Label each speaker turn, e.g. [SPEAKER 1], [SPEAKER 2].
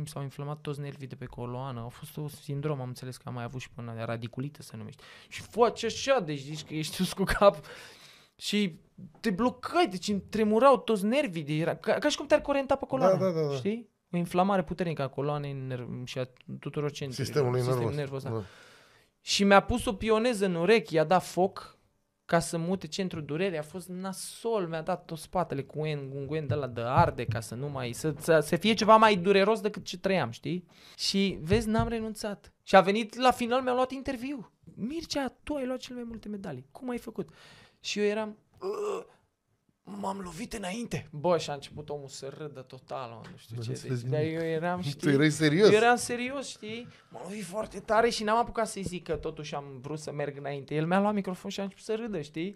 [SPEAKER 1] mi s-au inflamat toți nervii de pe coloană. A fost un sindrom, am înțeles că am mai avut și până la radiculită să numești. Și faci așa, deci zici că ești sus cu cap și te blocai, deci îmi tremurau toți nervii. De, era, ca, ca și cum te-ar corenta pe da, coloană, da, da, da, da. știi? O inflamare puternică a coloanei nerv- și a tuturor centrilor. Sistemului sistem nervos da. Da. Și mi-a pus o pioneză în urechi, i-a dat foc ca să mute centrul durerii a fost nasol, mi-a dat tot spatele cu un unguent de la de arde ca să nu mai, să, să, să, fie ceva mai dureros decât ce trăiam, știi? Și vezi, n-am renunțat. Și a venit la final, mi-a luat interviu. Mircea, tu ai luat cele mai multe medalii. Cum ai făcut? Și eu eram m-am lovit înainte. Bă, și a început omul să râdă total, mă, nu știu ce. Deci, dar eu eram, știi, tu erai serios. Eu eram serios, știi? M-am lovit foarte tare și n-am apucat să-i zic că totuși am vrut să merg înainte. El mi-a luat microfon și a început să râdă, știi?